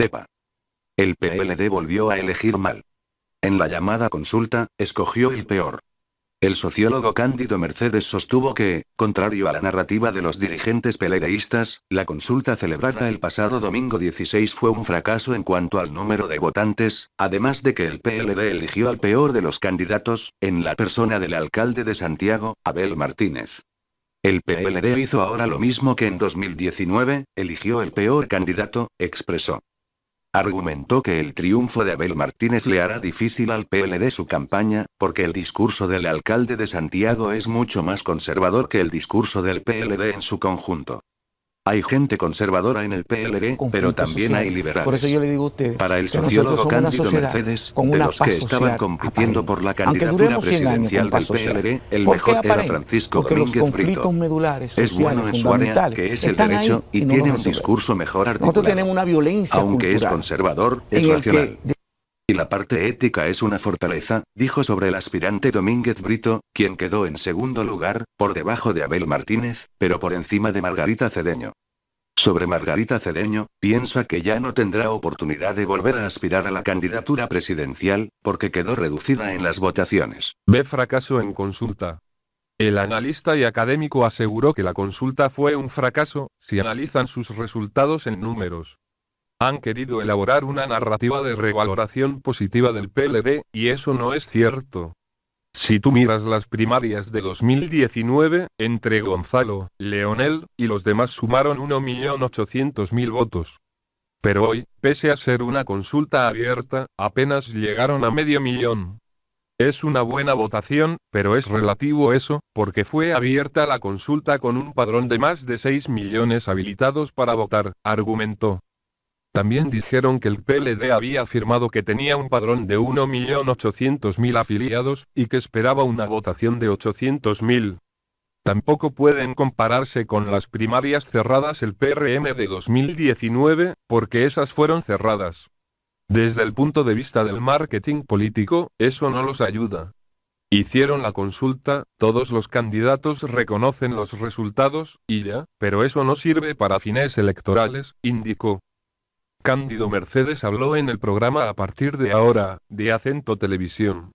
EPA. El PLD volvió a elegir mal. En la llamada consulta, escogió el peor. El sociólogo Cándido Mercedes sostuvo que, contrario a la narrativa de los dirigentes peledeístas, la consulta celebrada el pasado domingo 16 fue un fracaso en cuanto al número de votantes, además de que el PLD eligió al peor de los candidatos, en la persona del alcalde de Santiago, Abel Martínez. El PLD hizo ahora lo mismo que en 2019, eligió el peor candidato, expresó. Argumentó que el triunfo de Abel Martínez le hará difícil al PLD su campaña, porque el discurso del alcalde de Santiago es mucho más conservador que el discurso del PLD en su conjunto. Hay gente conservadora en el PLR, pero también hay liberales. Por eso yo le digo usted, para el sociólogo Cándido Mercedes, de los que estaban compitiendo por la candidatura presidencial del PLR, el mejor era Francisco Domínguez Brito. es bueno en su área, que es el derecho, y, tiene un discurso mejor articulado. una Aunque es conservador, es racional. Y la parte ética es una fortaleza, dijo sobre el aspirante Domínguez Brito, quien quedó en segundo lugar, por debajo de Abel Martínez, pero por encima de Margarita Cedeño. Sobre Margarita Cedeño, piensa que ya no tendrá oportunidad de volver a aspirar a la candidatura presidencial, porque quedó reducida en las votaciones. Ve fracaso en consulta. El analista y académico aseguró que la consulta fue un fracaso, si analizan sus resultados en números. Han querido elaborar una narrativa de revaloración positiva del PLD, y eso no es cierto. Si tú miras las primarias de 2019, entre Gonzalo, Leonel y los demás sumaron 1.800.000 votos. Pero hoy, pese a ser una consulta abierta, apenas llegaron a medio millón. Es una buena votación, pero es relativo eso, porque fue abierta la consulta con un padrón de más de 6 millones habilitados para votar, argumentó. También dijeron que el PLD había afirmado que tenía un padrón de 1.800.000 afiliados, y que esperaba una votación de 800.000. Tampoco pueden compararse con las primarias cerradas el PRM de 2019, porque esas fueron cerradas. Desde el punto de vista del marketing político, eso no los ayuda. Hicieron la consulta, todos los candidatos reconocen los resultados, y ya, pero eso no sirve para fines electorales, indicó. Cándido Mercedes habló en el programa A partir de ahora, de Acento Televisión,